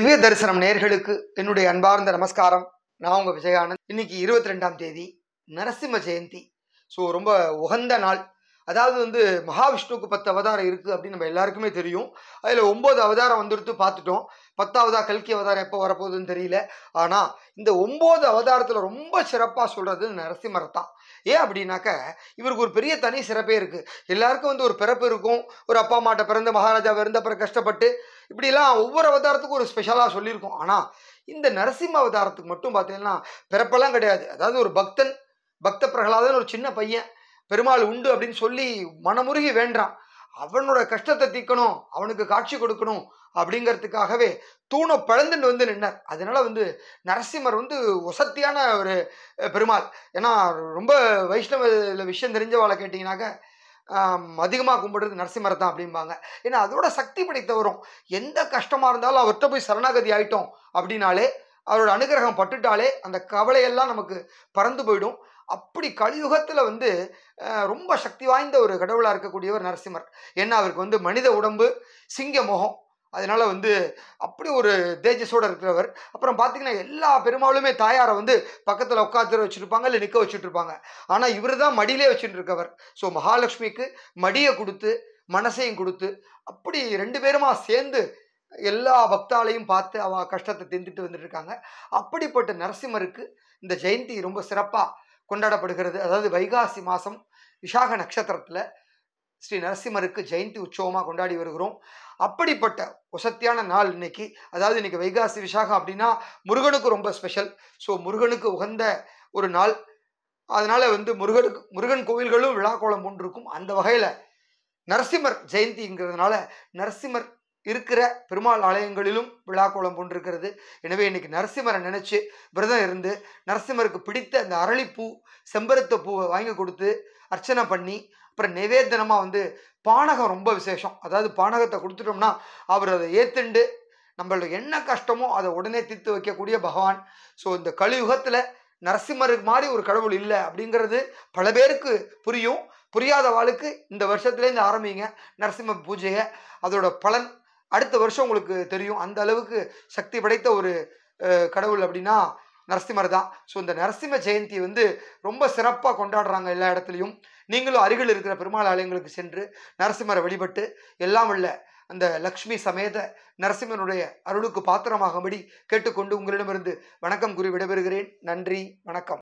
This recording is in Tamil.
திவ்ய தரிசனம் நேர்களுக்கு என்னுடைய அன்பார்ந்த நமஸ்காரம் நான் உங்கள் விஜயானந்த் இன்னைக்கு இருபத்தி ரெண்டாம் தேதி நரசிம்ம ஜெயந்தி ஸோ ரொம்ப உகந்த நாள் அதாவது வந்து மகாவிஷ்ணுவுக்கு பத்து அவதாரம் இருக்குது அப்படின்னு நம்ம எல்லாருக்குமே தெரியும் அதில் ஒம்பது அவதாரம் வந்துடுத்து பார்த்துட்டோம் பத்தாவதா கல்கி அவதாரம் எப்போ வரப்போகுதுன்னு தெரியல ஆனால் இந்த ஒம்பது அவதாரத்தில் ரொம்ப சிறப்பாக சொல்கிறது நரசிம்மர் தான் ஏன் அப்படின்னாக்க இவருக்கு ஒரு பெரிய தனி சிறப்பே இருக்குது எல்லாருக்கும் வந்து ஒரு பிறப்பு இருக்கும் ஒரு அப்பா அம்மாட்ட பிறந்து மகாராஜா பிறந்து அப்புறம் கஷ்டப்பட்டு இப்படிலாம் ஒவ்வொரு அவதாரத்துக்கும் ஒரு ஸ்பெஷலாக சொல்லியிருக்கோம் ஆனால் இந்த நரசிம்ம அவதாரத்துக்கு மட்டும் பார்த்தீங்கன்னா பிறப்பெல்லாம் கிடையாது அதாவது ஒரு பக்தன் பக்த பிரகலாதன் ஒரு சின்ன பையன் பெருமாள் உண்டு அப்படின்னு சொல்லி மனமுருகி வேண்டான் அவனோட கஷ்டத்தை தீக்கணும் அவனுக்கு காட்சி கொடுக்கணும் அப்படிங்கிறதுக்காகவே தூணை பழந்துன்னு வந்து நின்னார் அதனால வந்து நரசிம்மர் வந்து ஒசத்தியான ஒரு பெருமாள் ஏன்னா ரொம்ப வைஷ்ணவ விஷயம் தெரிஞ்சவாளை கேட்டிங்கனாக்க அதிகமாக கும்பிடுறது நரசிம்மரை தான் அப்படிம்பாங்க ஏன்னா அதோட சக்தி வரும் எந்த கஷ்டமாக இருந்தாலும் அவர்கிட்ட போய் சரணாகதி ஆகிட்டோம் அப்படின்னாலே அவரோட அனுகிரகம் பட்டுட்டாலே அந்த கவலையெல்லாம் நமக்கு பறந்து போயிடும் அப்படி கலியுகத்தில் வந்து ரொம்ப சக்தி வாய்ந்த ஒரு கடவுளாக இருக்கக்கூடியவர் நரசிம்மர் ஏன்னா அவருக்கு வந்து மனித உடம்பு சிங்க முகம் அதனால் வந்து அப்படி ஒரு தேஜஸோடு இருக்கிறவர் அப்புறம் பார்த்திங்கன்னா எல்லா பெருமாளுமே தாயாரை வந்து பக்கத்தில் உட்காந்துற வச்சுருப்பாங்க இல்லை நிற்க வச்சுட்ருப்பாங்க ஆனால் இவர் தான் மடியிலே வச்சுட்டு இருக்கவர் ஸோ மகாலட்சுமிக்கு மடியை கொடுத்து மனசையும் கொடுத்து அப்படி ரெண்டு பேருமா சேர்ந்து எல்லா பக்தாலையும் பார்த்து அவ கஷ்டத்தை திந்துட்டு வந்துட்டுருக்காங்க அப்படிப்பட்ட நரசிம்மருக்கு இந்த ஜெயந்தி ரொம்ப சிறப்பாக கொண்டாடப்படுகிறது அதாவது வைகாசி மாதம் விசாக நட்சத்திரத்தில் ஸ்ரீ நரசிம்மருக்கு ஜெயந்தி உற்சவமாக கொண்டாடி வருகிறோம் அப்படிப்பட்ட உசத்தியான நாள் இன்னைக்கு அதாவது இன்னைக்கு வைகாசி விசாகம் அப்படின்னா முருகனுக்கு ரொம்ப ஸ்பெஷல் ஸோ முருகனுக்கு உகந்த ஒரு நாள் அதனால வந்து முருகனுக்கு முருகன் கோவில்களும் விழா கோலம் போன்றிருக்கும் இருக்கும் அந்த வகையில் நரசிம்மர் ஜெயந்திங்கிறதுனால நரசிம்மர் இருக்கிற பெருமாள் ஆலயங்களிலும் விழா கோலம் போன்றிருக்கிறது எனவே இன்னைக்கு நரசிம்மரை நினச்சி விரதம் இருந்து நரசிம்மருக்கு பிடித்த அந்த அரளிப்பூ செம்பருத்த பூவை வாங்கி கொடுத்து அர்ச்சனை பண்ணி அப்புறம் நிவேதனமாக வந்து பானகம் ரொம்ப விசேஷம் அதாவது பானகத்தை கொடுத்துட்டோம்னா அவர் அதை ஏத்துண்டு நம்மளோட என்ன கஷ்டமோ அதை உடனே தீர்த்து வைக்கக்கூடிய பகவான் ஸோ இந்த கலியுகத்தில் நரசிம்மருக்கு மாதிரி ஒரு கடவுள் இல்லை அப்படிங்கிறது பல பேருக்கு புரியும் புரியாத வாழ்க்கு இந்த வருஷத்துலேருந்து ஆரம்பிங்க நரசிம்ம பூஜையை அதோட பலன் அடுத்த வருஷம் உங்களுக்கு தெரியும் அந்த அளவுக்கு சக்தி படைத்த ஒரு கடவுள் அப்படின்னா நரசிம்மர் தான் ஸோ இந்த நரசிம்ம ஜெயந்தி வந்து ரொம்ப சிறப்பாக கொண்டாடுறாங்க எல்லா இடத்துலையும் நீங்களும் அருகில் இருக்கிற பெருமாள் ஆலயங்களுக்கு சென்று நரசிம்மரை வழிபட்டு எல்லாம் உள்ள அந்த லக்ஷ்மி சமேத நரசிம்மனுடைய அருளுக்கு பாத்திரமாகும்படி கேட்டுக்கொண்டு உங்களிடமிருந்து வணக்கம் கூறி விடைபெறுகிறேன் நன்றி வணக்கம்